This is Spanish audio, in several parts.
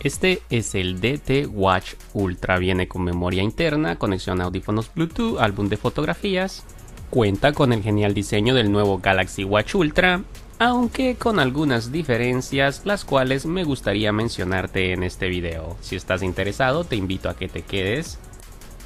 Este es el DT Watch Ultra, viene con memoria interna, conexión a audífonos Bluetooth, álbum de fotografías, cuenta con el genial diseño del nuevo Galaxy Watch Ultra, aunque con algunas diferencias las cuales me gustaría mencionarte en este video. Si estás interesado te invito a que te quedes.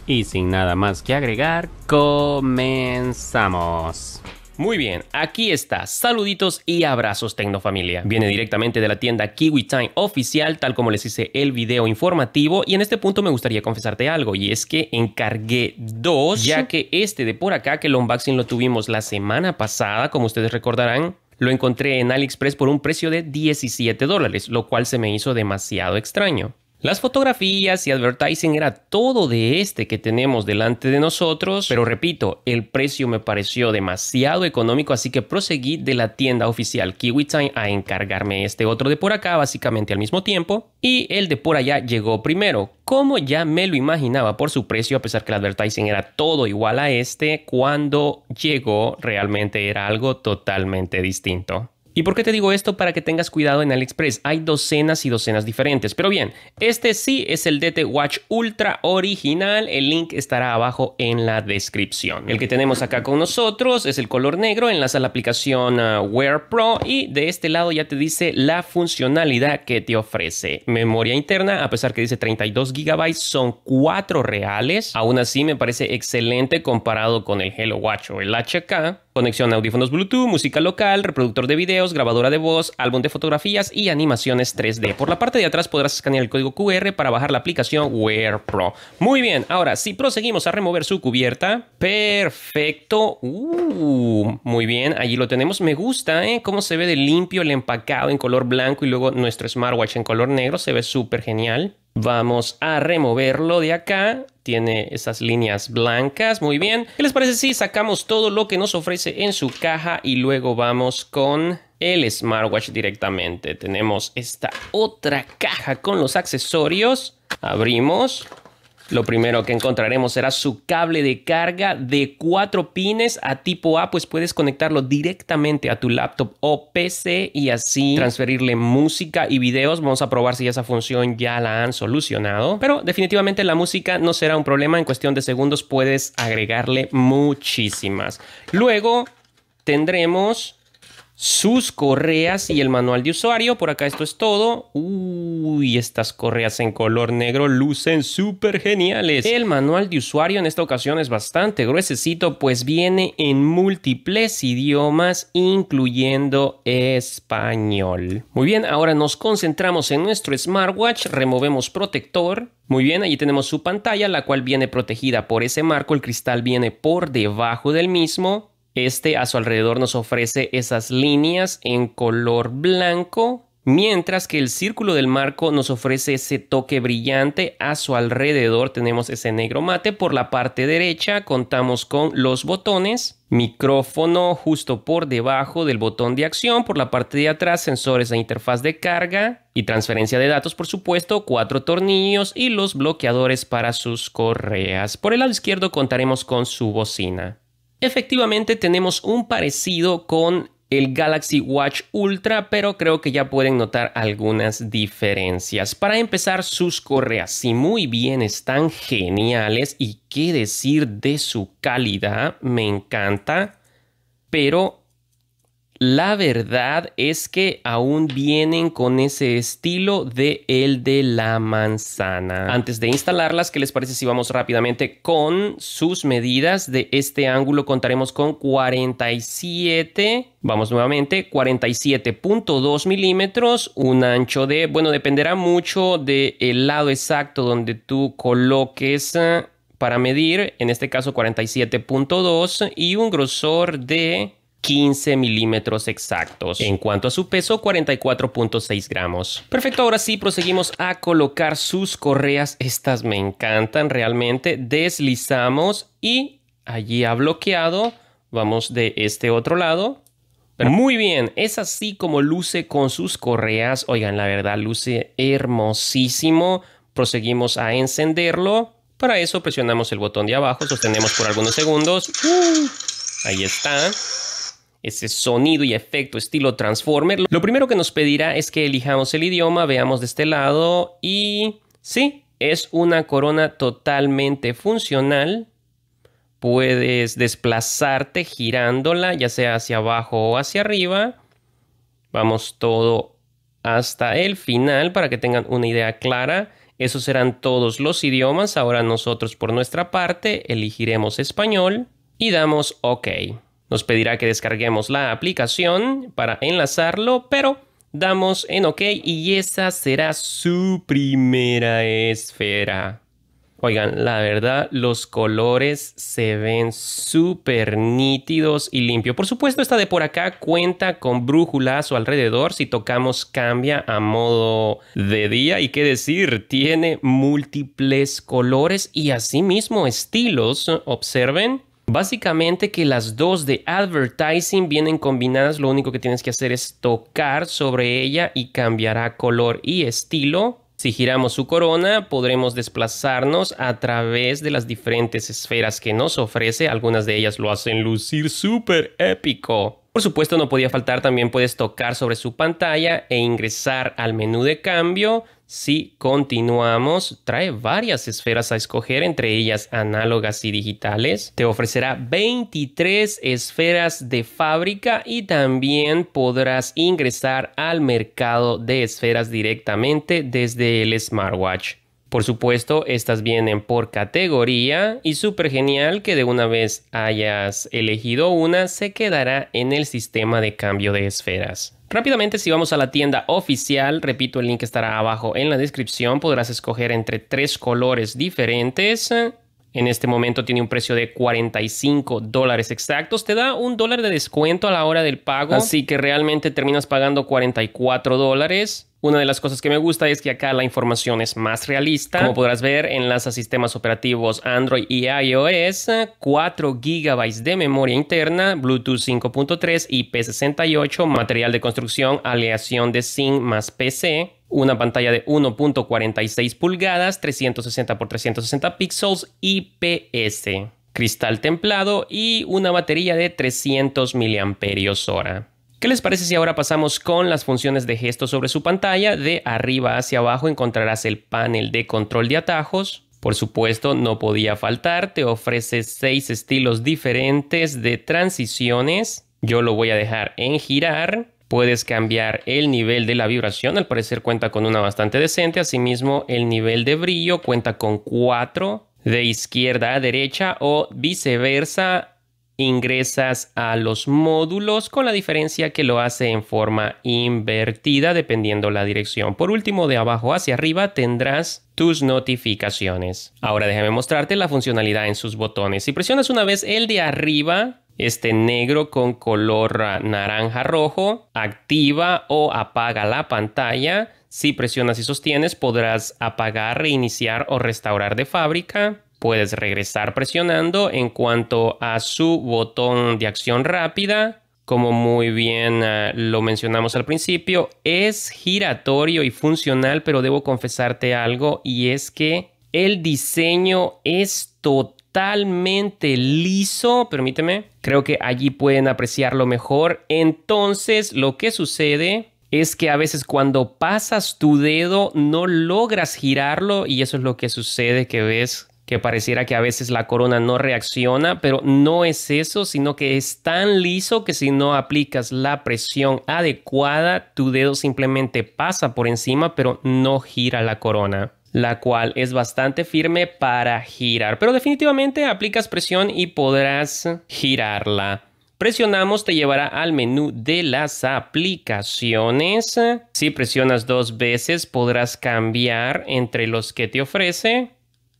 Y sin nada más que agregar, comenzamos. Muy bien, aquí está. Saluditos y abrazos Tecnofamilia. Viene directamente de la tienda Kiwi Time oficial, tal como les hice el video informativo. Y en este punto me gustaría confesarte algo, y es que encargué dos, ya que este de por acá, que el unboxing lo tuvimos la semana pasada, como ustedes recordarán, lo encontré en AliExpress por un precio de 17 dólares, lo cual se me hizo demasiado extraño. Las fotografías y advertising era todo de este que tenemos delante de nosotros, pero repito, el precio me pareció demasiado económico, así que proseguí de la tienda oficial KiwiTime a encargarme este otro de por acá, básicamente al mismo tiempo, y el de por allá llegó primero. Como ya me lo imaginaba por su precio, a pesar que el advertising era todo igual a este, cuando llegó realmente era algo totalmente distinto. ¿Y por qué te digo esto? Para que tengas cuidado en AliExpress. Hay docenas y docenas diferentes. Pero bien, este sí es el DT Watch Ultra original. El link estará abajo en la descripción. El que tenemos acá con nosotros es el color negro. Enlaza la aplicación Wear Pro y de este lado ya te dice la funcionalidad que te ofrece. Memoria interna, a pesar que dice 32 GB, son 4 reales. Aún así me parece excelente comparado con el Hello Watch o el HK Conexión a audífonos Bluetooth, música local, reproductor de videos, grabadora de voz, álbum de fotografías y animaciones 3D. Por la parte de atrás podrás escanear el código QR para bajar la aplicación Wear Pro. Muy bien, ahora si proseguimos a remover su cubierta, perfecto. Uh, muy bien, allí lo tenemos. Me gusta ¿eh? cómo se ve de limpio el empacado en color blanco y luego nuestro smartwatch en color negro. Se ve súper genial. Vamos a removerlo de acá. Tiene esas líneas blancas. Muy bien. ¿Qué les parece si sacamos todo lo que nos ofrece en su caja y luego vamos con el smartwatch directamente? Tenemos esta otra caja con los accesorios. Abrimos. Lo primero que encontraremos será su cable de carga de 4 pines a tipo A, pues puedes conectarlo directamente a tu laptop o PC y así transferirle música y videos. Vamos a probar si esa función ya la han solucionado, pero definitivamente la música no será un problema. En cuestión de segundos puedes agregarle muchísimas. Luego tendremos sus correas y el manual de usuario. Por acá esto es todo. Uy, estas correas en color negro lucen súper geniales. El manual de usuario en esta ocasión es bastante gruesecito, pues viene en múltiples idiomas, incluyendo español. Muy bien, ahora nos concentramos en nuestro smartwatch, removemos protector. Muy bien, allí tenemos su pantalla, la cual viene protegida por ese marco, el cristal viene por debajo del mismo. Este a su alrededor nos ofrece esas líneas en color blanco, mientras que el círculo del marco nos ofrece ese toque brillante. A su alrededor tenemos ese negro mate. Por la parte derecha contamos con los botones, micrófono justo por debajo del botón de acción, por la parte de atrás sensores de interfaz de carga y transferencia de datos, por supuesto, cuatro tornillos y los bloqueadores para sus correas. Por el lado izquierdo contaremos con su bocina. Efectivamente tenemos un parecido con el Galaxy Watch Ultra, pero creo que ya pueden notar algunas diferencias. Para empezar, sus correas, si muy bien están geniales y qué decir de su calidad, me encanta, pero la verdad es que aún vienen con ese estilo de el de la manzana. Antes de instalarlas, ¿qué les parece si vamos rápidamente con sus medidas? De este ángulo contaremos con 47, vamos nuevamente, 47.2 milímetros, un ancho de, bueno, dependerá mucho del lado exacto donde tú coloques eh, para medir, en este caso 47.2 y un grosor de 15 milímetros exactos. En cuanto a su peso, 44.6 gramos. Perfecto, ahora sí proseguimos a colocar sus correas. Estas me encantan realmente. Deslizamos y allí ha bloqueado. Vamos de este otro lado. muy bien, es así como luce con sus correas. Oigan, la verdad, luce hermosísimo. Proseguimos a encenderlo. Para eso presionamos el botón de abajo, sostenemos por algunos segundos. ¡Uh! ahí está ese sonido y efecto estilo Transformer, lo primero que nos pedirá es que elijamos el idioma, veamos de este lado y sí, es una corona totalmente funcional. Puedes desplazarte girándola, ya sea hacia abajo o hacia arriba. Vamos todo hasta el final para que tengan una idea clara. Esos serán todos los idiomas. Ahora nosotros por nuestra parte elegiremos español y damos OK. Nos pedirá que descarguemos la aplicación para enlazarlo, pero damos en OK y esa será su primera esfera. Oigan, la verdad, los colores se ven súper nítidos y limpios. Por supuesto, esta de por acá cuenta con brújula a su alrededor. Si tocamos, cambia a modo de día. Y qué decir, tiene múltiples colores y asimismo estilos. Observen Básicamente que las dos de advertising vienen combinadas, lo único que tienes que hacer es tocar sobre ella y cambiará color y estilo. Si giramos su corona, podremos desplazarnos a través de las diferentes esferas que nos ofrece. Algunas de ellas lo hacen lucir súper épico. Por supuesto, no podía faltar, también puedes tocar sobre su pantalla e ingresar al menú de cambio. Si continuamos, trae varias esferas a escoger, entre ellas análogas y digitales. Te ofrecerá 23 esferas de fábrica y también podrás ingresar al mercado de esferas directamente desde el smartwatch. Por supuesto, estas vienen por categoría y súper genial que de una vez hayas elegido una se quedará en el sistema de cambio de esferas. Rápidamente si vamos a la tienda oficial, repito el link estará abajo en la descripción, podrás escoger entre tres colores diferentes. En este momento tiene un precio de 45 dólares exactos. Te da un dólar de descuento a la hora del pago. Así que realmente terminas pagando 44 dólares. Una de las cosas que me gusta es que acá la información es más realista. Como podrás ver, enlaza sistemas operativos Android y iOS, 4 GB de memoria interna, Bluetooth 5.3, IP68, material de construcción, aleación de SIM más PC, una pantalla de 1.46 pulgadas, 360 x 360 píxeles IPS, cristal templado y una batería de 300 mAh. ¿Qué les parece si ahora pasamos con las funciones de gesto sobre su pantalla? De arriba hacia abajo encontrarás el panel de control de atajos. Por supuesto, no podía faltar, te ofrece seis estilos diferentes de transiciones. Yo lo voy a dejar en girar. Puedes cambiar el nivel de la vibración, al parecer cuenta con una bastante decente. Asimismo, el nivel de brillo cuenta con 4 de izquierda a derecha o viceversa ingresas a los módulos con la diferencia que lo hace en forma invertida dependiendo la dirección. Por último, de abajo hacia arriba tendrás tus notificaciones. Ahora déjame mostrarte la funcionalidad en sus botones. Si presionas una vez el de arriba, este negro con color naranja rojo, activa o apaga la pantalla. Si presionas y sostienes podrás apagar, reiniciar o restaurar de fábrica. Puedes regresar presionando en cuanto a su botón de acción rápida. Como muy bien ah, lo mencionamos al principio, es giratorio y funcional, pero debo confesarte algo y es que el diseño es totalmente liso, permíteme, creo que allí pueden apreciarlo mejor. Entonces, lo que sucede es que a veces cuando pasas tu dedo no logras girarlo y eso es lo que sucede que ves que pareciera que a veces la corona no reacciona, pero no es eso, sino que es tan liso que si no aplicas la presión adecuada, tu dedo simplemente pasa por encima, pero no gira la corona la cual es bastante firme para girar, pero definitivamente aplicas presión y podrás girarla. Presionamos te llevará al menú de las aplicaciones. Si presionas dos veces podrás cambiar entre los que te ofrece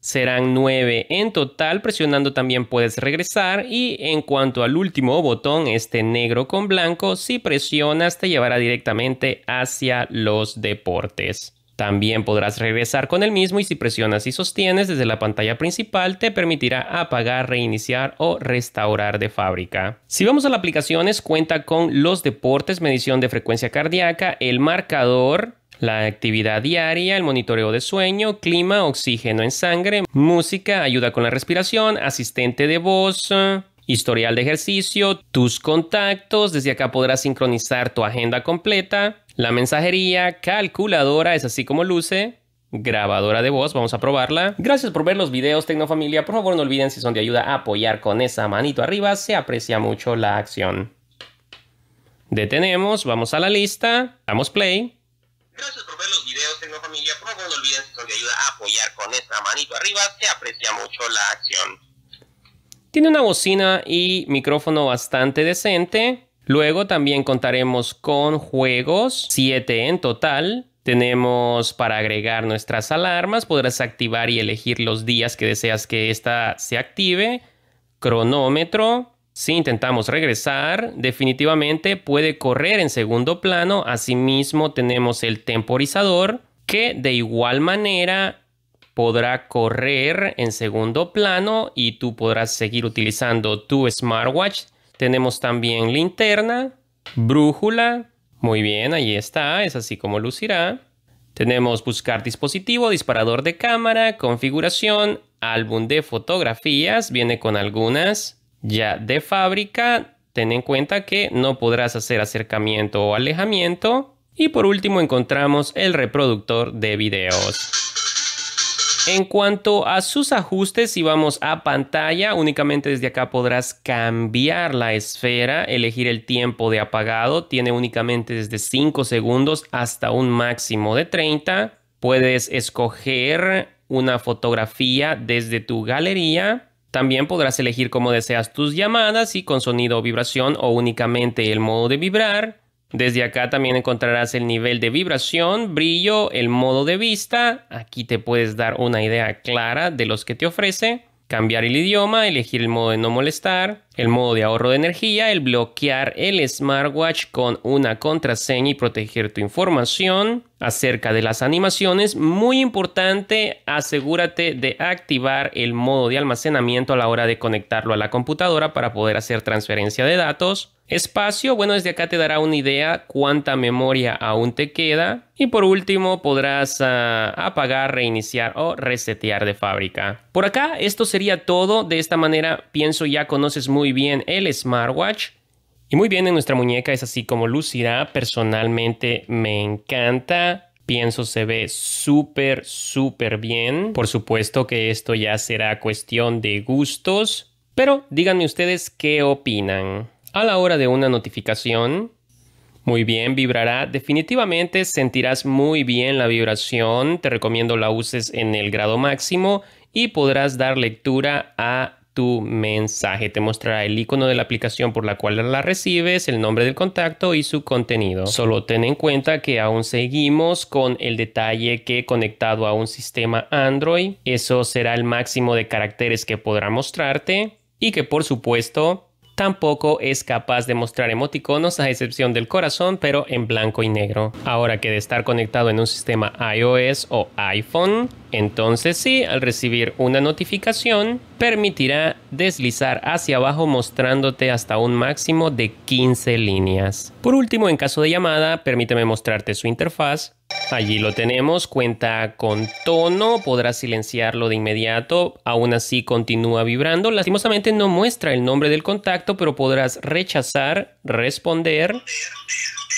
serán 9 en total. Presionando también puedes regresar y en cuanto al último botón, este negro con blanco, si presionas te llevará directamente hacia los deportes. También podrás regresar con el mismo y si presionas y sostienes desde la pantalla principal te permitirá apagar, reiniciar o restaurar de fábrica. Si vamos a las aplicaciones cuenta con los deportes, medición de frecuencia cardíaca, el marcador, la actividad diaria, el monitoreo de sueño, clima, oxígeno en sangre, música, ayuda con la respiración, asistente de voz, historial de ejercicio, tus contactos, desde acá podrás sincronizar tu agenda completa, la mensajería, calculadora, es así como luce, grabadora de voz, vamos a probarla. Gracias por ver los videos Tecnofamilia, por favor no olviden si son de ayuda apoyar con esa manito arriba, se aprecia mucho la acción. Detenemos, vamos a la lista, damos play. Gracias por ver los videos, tengo familia no olviden ayuda a apoyar con esta manito arriba. Se aprecia mucho la acción. Tiene una bocina y micrófono bastante decente. Luego también contaremos con juegos, 7 en total. Tenemos para agregar nuestras alarmas, podrás activar y elegir los días que deseas que esta se active, cronómetro, si intentamos regresar, definitivamente puede correr en segundo plano. Asimismo tenemos el temporizador que de igual manera podrá correr en segundo plano y tú podrás seguir utilizando tu smartwatch. Tenemos también linterna, brújula. Muy bien, ahí está, es así como lucirá. Tenemos buscar dispositivo, disparador de cámara, configuración, álbum de fotografías, viene con algunas ya de fábrica, ten en cuenta que no podrás hacer acercamiento o alejamiento. Y por último encontramos el reproductor de videos. En cuanto a sus ajustes, si vamos a pantalla, únicamente desde acá podrás cambiar la esfera, elegir el tiempo de apagado, tiene únicamente desde 5 segundos hasta un máximo de 30. Puedes escoger una fotografía desde tu galería también podrás elegir cómo deseas tus llamadas, y con sonido o vibración o únicamente el modo de vibrar. Desde acá también encontrarás el nivel de vibración, brillo, el modo de vista. Aquí te puedes dar una idea clara de los que te ofrece cambiar el idioma, elegir el modo de no molestar, el modo de ahorro de energía, el bloquear el smartwatch con una contraseña y proteger tu información. Acerca de las animaciones, muy importante, asegúrate de activar el modo de almacenamiento a la hora de conectarlo a la computadora para poder hacer transferencia de datos espacio, bueno, desde acá te dará una idea cuánta memoria aún te queda. Y por último, podrás ah, apagar, reiniciar o resetear de fábrica. Por acá, esto sería todo. De esta manera, pienso ya conoces muy bien el smartwatch. Y muy bien, en nuestra muñeca es así como lucirá. Personalmente me encanta pienso se ve súper, súper bien. Por supuesto que esto ya será cuestión de gustos, pero díganme ustedes qué opinan. A la hora de una notificación, muy bien, vibrará. Definitivamente sentirás muy bien la vibración. Te recomiendo la uses en el grado máximo y podrás dar lectura a tu mensaje. Te mostrará el icono de la aplicación por la cual la recibes, el nombre del contacto y su contenido. Solo ten en cuenta que aún seguimos con el detalle que conectado a un sistema Android, eso será el máximo de caracteres que podrá mostrarte y que por supuesto Tampoco es capaz de mostrar emoticonos a excepción del corazón, pero en blanco y negro. Ahora que de estar conectado en un sistema iOS o iPhone, entonces sí, al recibir una notificación, permitirá deslizar hacia abajo mostrándote hasta un máximo de 15 líneas. Por último, en caso de llamada, permíteme mostrarte su interfaz. Allí lo tenemos, cuenta con tono, podrás silenciarlo de inmediato, aún así continúa vibrando. Lastimosamente no muestra el nombre del contacto, pero podrás rechazar, responder,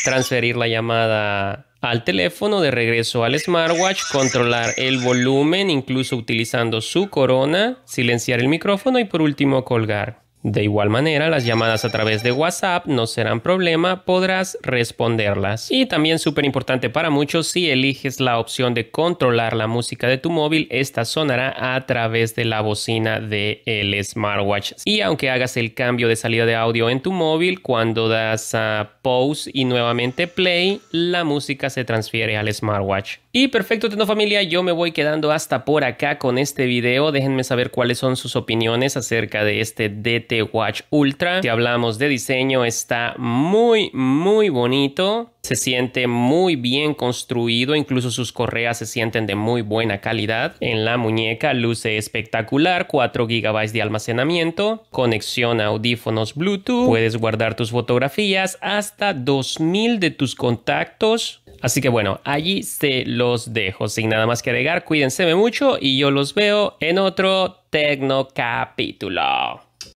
transferir la llamada al teléfono de regreso al smartwatch, controlar el volumen, incluso utilizando su corona, silenciar el micrófono y por último colgar. De igual manera, las llamadas a través de WhatsApp no serán problema, podrás responderlas. Y también súper importante para muchos, si eliges la opción de controlar la música de tu móvil, esta sonará a través de la bocina del smartwatch. Y aunque hagas el cambio de salida de audio en tu móvil, cuando das a pause y nuevamente play, la música se transfiere al smartwatch. Y perfecto, Tendo Familia, yo me voy quedando hasta por acá con este video. Déjenme saber cuáles son sus opiniones acerca de este DT Watch Ultra. Si hablamos de diseño, está muy, muy bonito se siente muy bien construido, incluso sus correas se sienten de muy buena calidad. En la muñeca luce espectacular, 4 GB de almacenamiento, conexión a audífonos Bluetooth, puedes guardar tus fotografías, hasta 2000 de tus contactos. Así que bueno, allí se los dejo. Sin nada más que agregar, cuídense mucho y yo los veo en otro Tecno capítulo.